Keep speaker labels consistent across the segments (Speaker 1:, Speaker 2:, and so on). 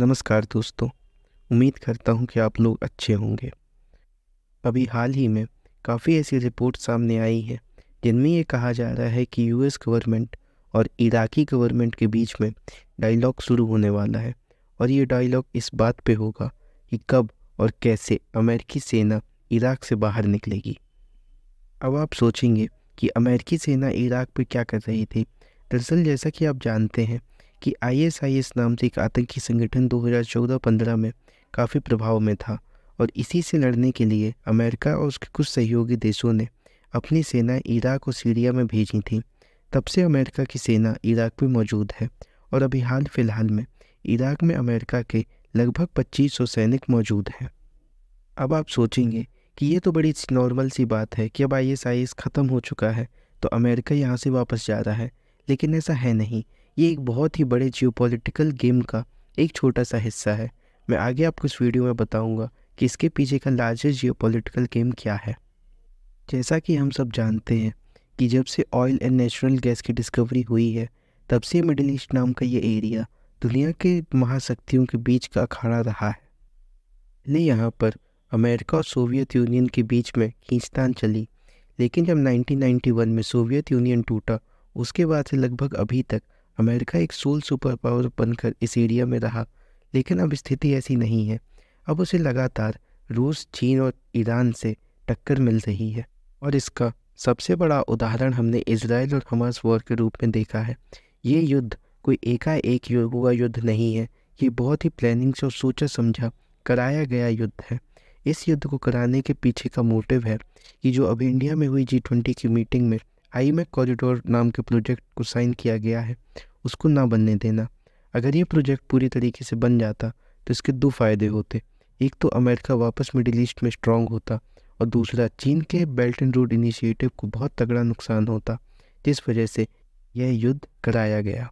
Speaker 1: नमस्कार दोस्तों उम्मीद करता हूँ कि आप लोग अच्छे होंगे अभी हाल ही में काफ़ी ऐसी रिपोर्ट सामने आई है जिनमें ये कहा जा रहा है कि यूएस गवर्नमेंट और इराकी गवर्नमेंट के बीच में डायलॉग शुरू होने वाला है और ये डायलॉग इस बात पे होगा कि कब और कैसे अमेरिकी सेना इराक से बाहर निकलेगी अब आप सोचेंगे कि अमेरिकी सेना इराक पर क्या कर रही थी दरअसल जैसा कि आप जानते हैं कि आईएसआईएस नाम से एक आतंकी संगठन 2014-15 में काफ़ी प्रभाव में था और इसी से लड़ने के लिए अमेरिका और उसके कुछ सहयोगी देशों ने अपनी सेना इराक और सीरिया में भेजी थी तब से अमेरिका की सेना इराक में मौजूद है और अभी हाल फिलहाल में इराक में अमेरिका के लगभग 2500 सैनिक मौजूद हैं अब आप सोचेंगे कि ये तो बड़ी नॉर्मल सी बात है कि अब आई एस ख़त्म हो चुका है तो अमेरिका यहाँ से वापस जा रहा है लेकिन ऐसा है नहीं ये एक बहुत ही बड़े जियो गेम का एक छोटा सा हिस्सा है मैं आगे आपको इस वीडियो में बताऊंगा कि इसके पीछे का लार्जेस्ट जियो गेम क्या है जैसा कि हम सब जानते हैं कि जब से ऑयल एंड नेचुरल गैस की डिस्कवरी हुई है तब से मिडिल ईस्ट नाम का ये एरिया दुनिया के महाशक्तियों के बीच का अखाड़ा रहा है ले यहाँ पर अमेरिका और सोवियत यूनियन के बीच में खींचतान चली लेकिन जब 1991 में सोवियत यूनियन टूटा उसके बाद से लगभग अभी तक अमेरिका एक सोल सुपर पावर बनकर इस एरिया में रहा लेकिन अब स्थिति ऐसी नहीं है अब उसे लगातार रूस चीन और ईरान से टक्कर मिल रही है और इसका सबसे बड़ा उदाहरण हमने इसराइल और हमास वॉर के रूप में देखा है ये युद्ध कोई एकाएक हुआ युद्ध नहीं है ये बहुत ही प्लानिंग से सोचा समझा कराया गया युद्ध है इस युद्ध को कराने के पीछे का मोटिव है कि जो अब इंडिया में हुई जी ट्वेंटी की मीटिंग में आई मैक कॉरिडोर नाम के प्रोजेक्ट को साइन किया गया है उसको ना बनने देना अगर ये प्रोजेक्ट पूरी तरीके से बन जाता तो इसके दो फ़ायदे होते एक तो अमेरिका वापस मिडिल ईस्ट में स्ट्रांग होता और दूसरा चीन के बेल्ट एंड रोड इनिशिएटिव को बहुत तगड़ा नुकसान होता जिस वजह से यह युद्ध कराया गया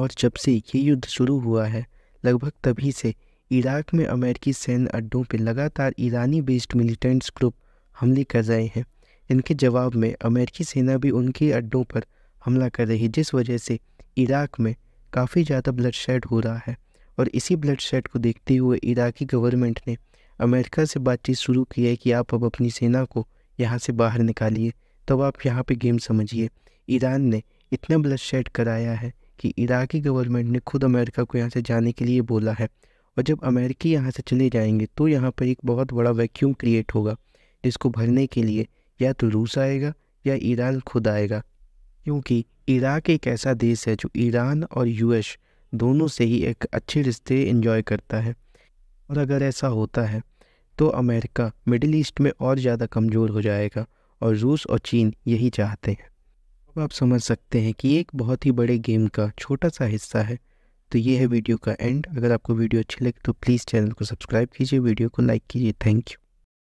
Speaker 1: और जब से ये युद्ध शुरू हुआ है लगभग तभी से इराक में अमेरिकी सैन्य अड्डों पर लगातार ईरानी बेस्ड मिलिटेंट्स ग्रुप हमले कर रहे हैं इनके जवाब में अमेरिकी सेना भी उनके अड्डों पर हमला कर रही जिस वजह से इराक में काफ़ी ज़्यादा ब्लड शेड हो रहा है और इसी ब्लड शेड को देखते हुए इराकी गवर्नमेंट ने अमेरिका से बातचीत शुरू की है कि आप अब अपनी सेना को यहाँ से बाहर निकालिए तब तो आप यहाँ पे गेम समझिए ईरान ने इतना ब्लड शेड कराया है कि इराकी गवर्नमेंट ने खुद अमेरिका को यहाँ से जाने के लिए बोला है और जब अमेरिकी यहाँ से चले जाएंगे तो यहाँ पर एक बहुत बड़ा वैक्यूम क्रिएट होगा जिसको भरने के लिए या तो रूस आएगा या ईरान खुद आएगा क्योंकि इराक एक ऐसा देश है जो ईरान और यूएस दोनों से ही एक अच्छे रिश्ते इन्जॉय करता है और अगर ऐसा होता है तो अमेरिका मिडिल ईस्ट में और ज़्यादा कमज़ोर हो जाएगा और रूस और चीन यही चाहते हैं अब आप समझ सकते हैं कि एक बहुत ही बड़े गेम का छोटा सा हिस्सा है तो ये है वीडियो का एंड अगर आपको वीडियो अच्छी लगे तो प्लीज़ चैनल को सब्सक्राइब कीजिए वीडियो को लाइक कीजिए थैंक यू